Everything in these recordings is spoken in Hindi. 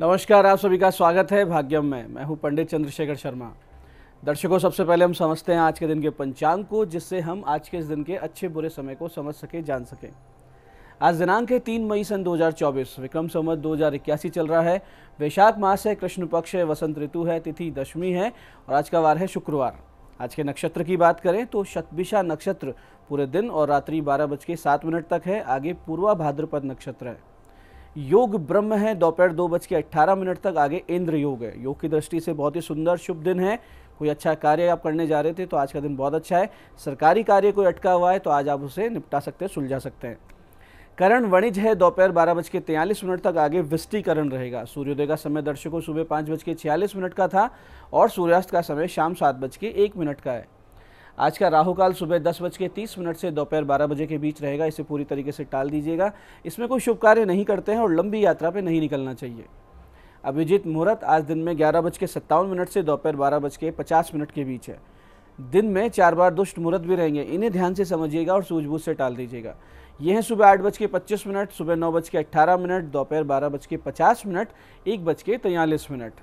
नमस्कार आप सभी का स्वागत है भाग्यम में मैं हूं पंडित चंद्रशेखर शर्मा दर्शकों सबसे पहले हम समझते हैं आज के दिन के पंचांग को जिससे हम आज के इस दिन के अच्छे बुरे समय को समझ सकें जान सकें आज दिनांक है तीन मई सन 2024 विक्रम संवत दो चल रहा है वैशाख मास है कृष्ण पक्ष है वसंत ऋतु है तिथि दशमी है और आज का वार है शुक्रवार आज के नक्षत्र की बात करें तो शतभिषा नक्षत्र पूरे दिन और रात्रि बारह बज के सात मिनट तक है आगे पूर्वा भाद्रपद नक्षत्र है योग ब्रह्म है दोपहर दो बज के अट्ठारह मिनट तक आगे इंद्र योग है योग की दृष्टि से बहुत ही सुंदर शुभ दिन है कोई अच्छा कार्य आप करने जा रहे थे तो आज का दिन बहुत अच्छा है सरकारी कार्य कोई अटका हुआ है तो आज आप उसे निपटा सकते हैं सुलझा सकते हैं करण वणिज है दोपहर बारह बज के तैंतालीस मिनट तक आगे विस्तीकरण रहेगा सूर्योदय का समय दर्शकों सुबह पाँच बज के छियालीस मिनट का था और सूर्यास्त का समय शाम सात बज के एक मिनट का है आज का राहु काल सुबह दस बज के तीस मिनट से दोपहर बारह बजे के बीच रहेगा इसे पूरी तरीके से टाल दीजिएगा इसमें कोई शुभ कार्य नहीं करते हैं और लंबी यात्रा पर नहीं निकलना चाहिए अभिजीत मुहूर्त आज दिन में ग्यारह बज के सत्तावन मिनट से दोपहर बारह बज के पचास मिनट के बीच है दिन में चार बार दुष्ट मुहूर्त भी रहेंगे इन्हें ध्यान से समझिएगा और सूझबूझ से टाल दीजिएगा यह है सुबह आठ बज के पच्चीस मिनट सुबह नौ बज के अट्ठारह मिनट दोपहर बारह बज के पचास मिनट एक बज के तैयलीस मिनट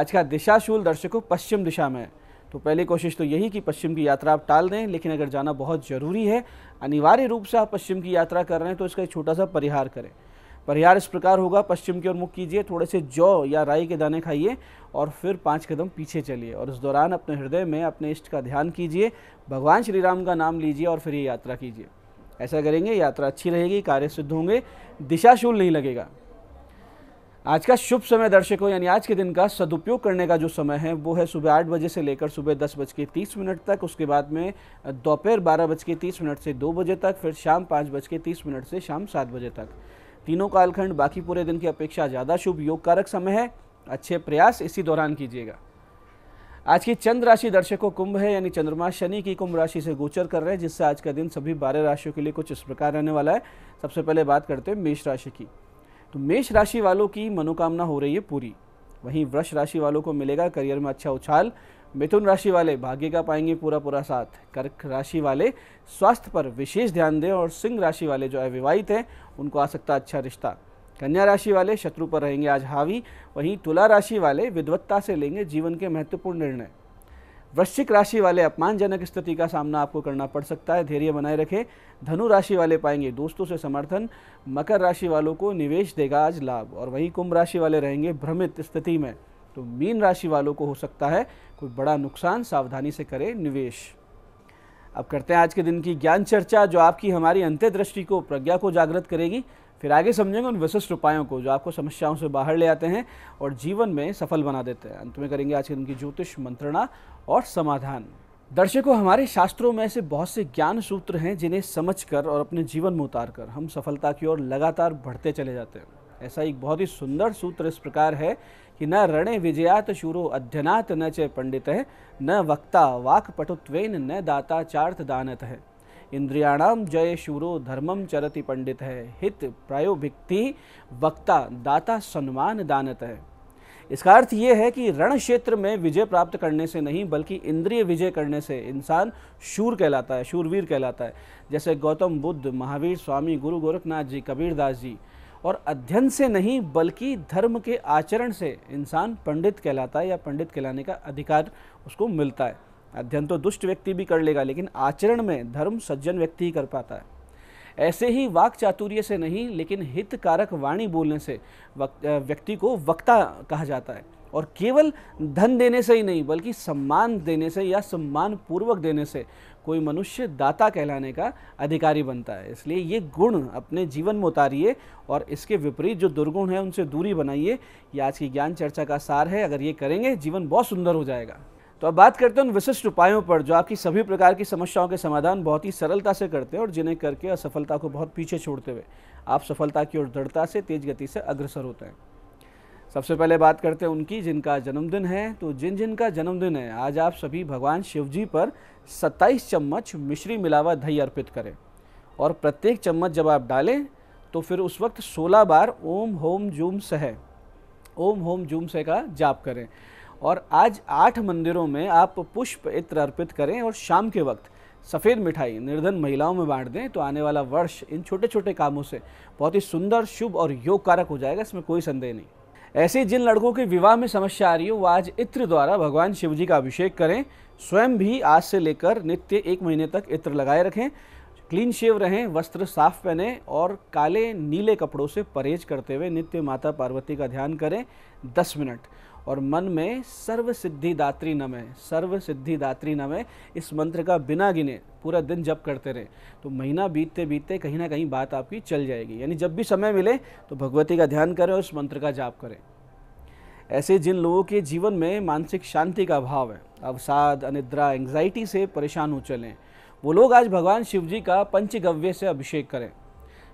आज का दिशाशूल दर्शकों पश्चिम दिशा में है तो पहली कोशिश तो यही कि पश्चिम की यात्रा आप टाल दें लेकिन अगर जाना बहुत ज़रूरी है अनिवार्य रूप से आप पश्चिम की यात्रा कर रहे हैं तो इसका एक छोटा सा परिहार करें परिहार इस प्रकार होगा पश्चिम की ओर मुख कीजिए थोड़े से जौ या राई के दाने खाइए और फिर पाँच कदम पीछे चलिए और इस दौरान अपने हृदय में अपने इष्ट का ध्यान कीजिए भगवान श्री राम का नाम लीजिए और फिर ये यात्रा कीजिए ऐसा करेंगे यात्रा अच्छी रहेगी कार्य सिद्ध होंगे दिशाशूल नहीं लगेगा आज का शुभ समय दर्शकों यानी आज के दिन का सदुपयोग करने का जो समय है वो है सुबह आठ बजे से लेकर सुबह दस बज के तीस मिनट तक उसके बाद में दोपहर बारह बज के तीस मिनट से दो बजे तक फिर शाम पाँच बज के तीस मिनट से शाम सात बजे तक तीनों कालखंड बाकी पूरे दिन की अपेक्षा ज़्यादा शुभ योग कारक समय है अच्छे प्रयास इसी दौरान कीजिएगा आज की चंद्र राशि दर्शकों कुंभ है यानी चंद्रमा शनि की कुंभ राशि से गोचर कर रहे हैं जिससे आज का दिन सभी बारह राशियों के लिए कुछ इस प्रकार रहने वाला है सबसे पहले बात करते हैं मेष राशि की तो मेष राशि वालों की मनोकामना हो रही है पूरी वहीं वृक्ष राशि वालों को मिलेगा करियर में अच्छा उछाल मिथुन राशि वाले भाग्य का पाएंगे पूरा पूरा साथ कर्क राशि वाले स्वास्थ्य पर विशेष ध्यान दें और सिंह राशि वाले जो अविवाहित हैं उनको आ सकता अच्छा रिश्ता कन्या राशि वाले शत्रु पर रहेंगे आज हावी वहीं तुला राशि वाले विद्वत्ता से लेंगे जीवन के महत्वपूर्ण निर्णय वृश्चिक राशि वाले अपमानजनक स्थिति का सामना आपको करना पड़ सकता है धैर्य बनाए रखें धनु राशि वाले पाएंगे दोस्तों से समर्थन मकर राशि वालों को निवेश देगा आज लाभ और वहीं कुंभ राशि वाले रहेंगे भ्रमित स्थिति में तो मीन राशि वालों को हो सकता है कोई बड़ा नुकसान सावधानी से करें निवेश अब करते हैं आज के दिन की ज्ञान चर्चा जो आपकी हमारी अंत्यदृष्टि को प्रज्ञा को जागृत करेगी फिर आगे समझेंगे उन विशिष्ट उपायों को जो आपको समस्याओं से बाहर ले आते हैं और जीवन में सफल बना देते हैं अंत में करेंगे आज के दिन की ज्योतिष मंत्रणा और समाधान दर्शकों हमारे शास्त्रों में ऐसे बहुत से ज्ञान सूत्र हैं जिन्हें समझकर और अपने जीवन में उतार कर हम सफलता की ओर लगातार बढ़ते चले जाते हैं ऐसा एक बहुत ही सुंदर सूत्र इस प्रकार है कि न रणे विजयात शूरो अध्यनात न च पंडित है न वक्ता वाक पटुत्वेन न दाता चार्थ दानत है इंद्रियाणाम जय शूरो धर्मम चरति पंडित है हित प्रायोभिक्ति वक्ता दाता सम्मान दानत है इसका अर्थ ये है कि रण क्षेत्र में विजय प्राप्त करने से नहीं बल्कि इंद्रिय विजय करने से इंसान शूर कहलाता है शूरवीर कहलाता है जैसे गौतम बुद्ध महावीर स्वामी गुरु गोरखनाथ जी कबीरदास जी और अध्ययन से नहीं बल्कि धर्म के आचरण से इंसान पंडित कहलाता है या पंडित कहलाने का अधिकार उसको मिलता है अध्ययन तो दुष्ट व्यक्ति भी कर लेगा लेकिन आचरण में धर्म सज्जन व्यक्ति ही कर पाता है ऐसे ही वाक चातुर्य से नहीं लेकिन हितकारक वाणी बोलने से व्यक्ति को वक्ता कहा जाता है और केवल धन देने से ही नहीं बल्कि सम्मान देने से या सम्मान पूर्वक देने से कोई मनुष्य दाता कहलाने का अधिकारी बनता है इसलिए ये गुण अपने जीवन में उतारिए और इसके विपरीत जो दुर्गुण हैं उनसे दूरी बनाइए ये आज की ज्ञान चर्चा का सार है अगर ये करेंगे जीवन बहुत सुंदर हो जाएगा तो अब बात करते हैं उन विशिष्ट उपायों पर जो आपकी सभी प्रकार की समस्याओं के समाधान बहुत ही सरलता से करते हैं और जिन्हें करके असफलता को बहुत पीछे छोड़ते हुए आप सफलता की ओर दृढ़ता से तेज गति से अग्रसर होते हैं सबसे पहले बात करते हैं उनकी जिनका जन्मदिन है तो जिन जिन का जन्मदिन है आज आप सभी भगवान शिव जी पर सत्ताईस चम्मच मिश्री मिलावा दही अर्पित करें और प्रत्येक चम्मच जब आप डालें तो फिर उस वक्त सोलह बार ओम होम जूम सह ओम होम जूम सह का जाप करें और आज आठ मंदिरों में आप पुष्प इत्र अर्पित करें और शाम के वक्त सफ़ेद मिठाई निर्धन महिलाओं में बांट दें तो आने वाला वर्ष इन छोटे छोटे कामों से बहुत ही सुंदर शुभ और योग कारक हो जाएगा इसमें कोई संदेह नहीं ऐसे जिन लड़कों के विवाह में समस्या आ रही हो वो आज इत्र द्वारा भगवान शिव जी का अभिषेक करें स्वयं भी आज से लेकर नित्य एक महीने तक इत्र लगाए रखें क्लीन शेव रहें वस्त्र साफ पहने और काले नीले कपड़ों से परहेज करते हुए नित्य माता पार्वती का ध्यान करें दस मिनट और मन में सर्व सिद्धिदात्री नम सर्व सिद्धिदात्री नम इस मंत्र का बिना गिने पूरा दिन जप करते रहे तो महीना बीतते बीतते कहीं ना कहीं बात आपकी चल जाएगी यानी जब भी समय मिले तो भगवती का ध्यान करें और उस मंत्र का जाप करें ऐसे जिन लोगों के जीवन में मानसिक शांति का अभाव है अवसाद अनिद्रा एंग्जाइटी से परेशान हो चलें वो लोग आज भगवान शिव जी का पंचगव्य से अभिषेक करें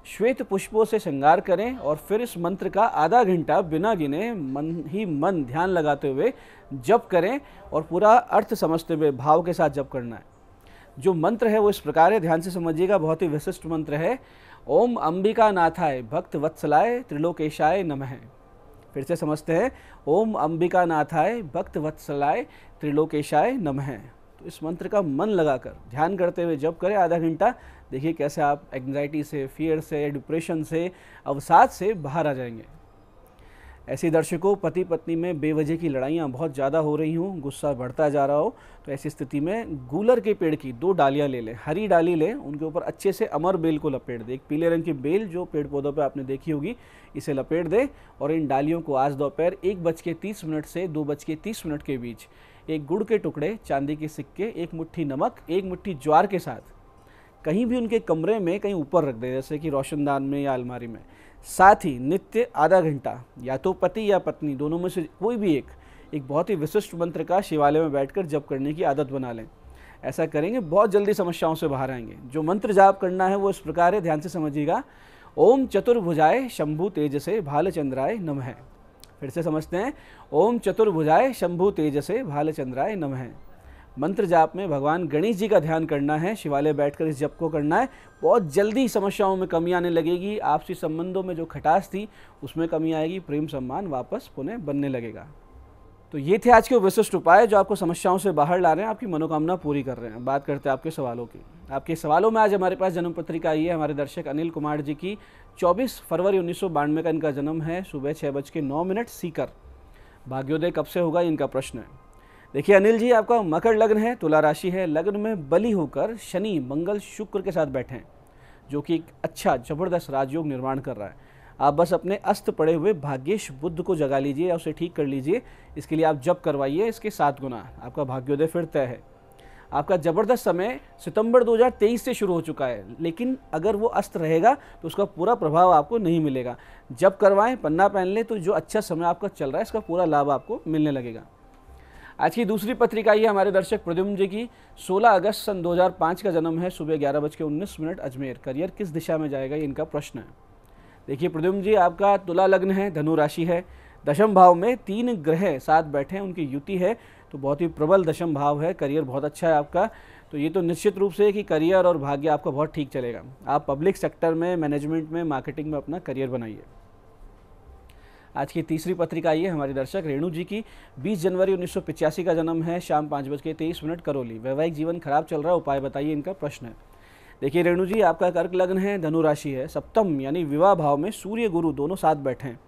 श्वेत पुष्पों से श्रृंगार करें और फिर इस मंत्र का आधा घंटा बिना गिने मन ही मन ध्यान लगाते हुए जप करें और पूरा अर्थ समझते हुए भाव के साथ जप करना है जो मंत्र है वो इस प्रकार है ध्यान से समझिएगा बहुत ही विशिष्ट मंत्र है ओम अंबिका नाथाय भक्त वत्सलाय त्रिलोकेशाय नमः फिर से समझते हैं ओम अंबिका नाथाय भक्त वत्सलाय त्रिलोकेशाय नमः तो इस मंत्र का मन लगाकर ध्यान करते हुए जब करें आधा घंटा देखिए कैसे आप एंग्जाइटी से फियर से डिप्रेशन से अवसाद से बाहर आ जाएंगे ऐसे दर्शकों पति पत्नी में बेवजह की लड़ाइयाँ बहुत ज़्यादा हो रही हों गुस्सा बढ़ता जा रहा हो तो ऐसी स्थिति में गूलर के पेड़ की दो डालियाँ ले लें हरी डाली लें उनके ऊपर अच्छे से अमर बेल को लपेट दें एक पीले रंग की बेल जो पेड़ पौधों पर पे आपने देखी होगी इसे लपेट दें और इन डालियों को आज दोपहर एक बज के तीस मिनट से दो बज के तीस मिनट के बीच एक गुड़ के टुकड़े चांदी के सिक्के एक मुट्ठी नमक एक मुट्ठी ज्वार के साथ कहीं भी उनके कमरे में कहीं ऊपर रख दें जैसे कि रोशनदान में या अलमारी में साथ ही नित्य आधा घंटा या तो पति या पत्नी दोनों में से कोई भी एक एक बहुत ही विशिष्ट मंत्र का शिवालय में बैठकर जप करने की आदत बना लें ऐसा करेंगे बहुत जल्दी समस्याओं से बाहर आएंगे जो मंत्र जाप करना है वो इस प्रकार है ध्यान से समझिएगा ओम चतुर्भुजाय शंभु तेज से भालचंद्राय नम है फिर से समझते हैं ओम चतुर्भुजाय शंभु तेजसे भालचंद्राय नमः मंत्र जाप में भगवान गणेश जी का ध्यान करना है शिवालय बैठकर इस जप को करना है बहुत जल्दी समस्याओं में कमी आने लगेगी आपसी संबंधों में जो खटास थी उसमें कमी आएगी प्रेम सम्मान वापस पुनः बनने लगेगा तो ये थे आज के विशिष्ट उपाय जो आपको समस्याओं से बाहर ला रहे हैं आपकी मनोकामना पूरी कर रहे हैं बात करते हैं आपके सवालों की आपके सवालों में आज हमारे पास जन्म पत्रिका आई है हमारे दर्शक अनिल कुमार जी की 24 फरवरी उन्नीस का इनका जन्म है सुबह छः बज के नौ मिनट सीकर भाग्योदय कब से होगा इनका प्रश्न है देखिए अनिल जी आपका मकर लग्न है तुला राशि है लग्न में बलि होकर शनि मंगल शुक्र के साथ बैठे हैं जो कि एक अच्छा जबरदस्त राजयोग निर्माण कर रहा है आप बस अपने अस्त पड़े हुए भाग्येश बुद्ध को जगा लीजिए या उसे ठीक कर लीजिए इसके लिए आप जब करवाइए इसके सात गुना आपका भाग्योदय फिर तय है आपका ज़बरदस्त समय सितंबर 2023 से शुरू हो चुका है लेकिन अगर वो अस्त रहेगा तो उसका पूरा प्रभाव आपको नहीं मिलेगा जब करवाएं पन्ना पहन लें तो जो अच्छा समय आपका चल रहा है इसका पूरा लाभ आपको मिलने लगेगा आज की दूसरी पत्रिका ये हमारे दर्शक प्रद्युम्न जी की 16 अगस्त सन 2005 का जन्म है सुबह ग्यारह बज के उन्नीस मिनट अजमेर करियर किस दिशा में जाएगा ये इनका प्रश्न है देखिए प्रद्युम्न जी आपका तुला लग्न है धनु राशि है दशम भाव में तीन ग्रह साथ बैठे हैं उनकी युति है तो बहुत ही प्रबल दशम भाव है करियर बहुत अच्छा है आपका तो ये तो निश्चित रूप से कि करियर और भाग्य आपका बहुत ठीक चलेगा आप पब्लिक सेक्टर में मैनेजमेंट में मार्केटिंग में अपना करियर बनाइए आज की तीसरी पत्रिका ये हमारे दर्शक रेणु जी की 20 जनवरी उन्नीस का जन्म है शाम पाँच बज के तेईस मिनट करोली वैवाहिक जीवन खराब चल रहा है उपाय बताइए इनका प्रश्न है देखिए रेणु जी आपका कर्क लग्न है धनुराशि है सप्तम यानी विवाह भाव में सूर्य गुरु दोनों साथ बैठे हैं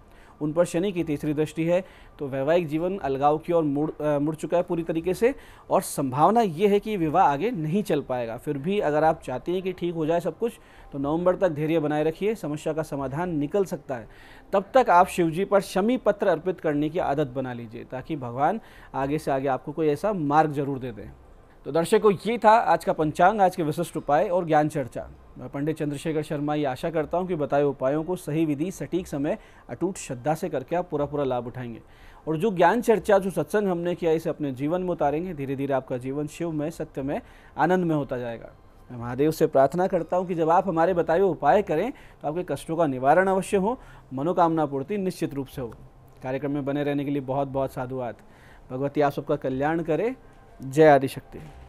उन पर शनि की तीसरी दृष्टि है तो वैवाहिक जीवन अलगाव की ओर मुड़ मुड़ चुका है पूरी तरीके से और संभावना ये है कि विवाह आगे नहीं चल पाएगा फिर भी अगर आप चाहते हैं कि ठीक हो जाए सब कुछ तो नवंबर तक धैर्य बनाए रखिए समस्या का समाधान निकल सकता है तब तक आप शिवजी पर शमी पत्र अर्पित करने की आदत बना लीजिए ताकि भगवान आगे से आगे आपको कोई ऐसा मार्ग जरूर दे दें तो दर्शकों ये था आज का पंचांग आज के विशिष्ट उपाय और ज्ञान चर्चा मैं पंडित चंद्रशेखर शर्मा ये आशा करता हूँ कि बताए उपायों को सही विधि सटीक समय अटूट श्रद्धा से करके आप पूरा पूरा लाभ उठाएंगे और जो ज्ञान चर्चा जो सत्संग हमने किया इसे अपने जीवन में उतारेंगे धीरे धीरे आपका जीवन शिव में सत्य में आनंद में होता जाएगा मैं महादेव से प्रार्थना करता हूँ कि जब आप हमारे बताए उपाय करें तो आपके कष्टों का निवारण अवश्य हो मनोकामना पूर्ति निश्चित रूप से हो कार्यक्रम में बने रहने के लिए बहुत बहुत साधुवाद भगवती आप सबका कल्याण करें जय आदिशक्ति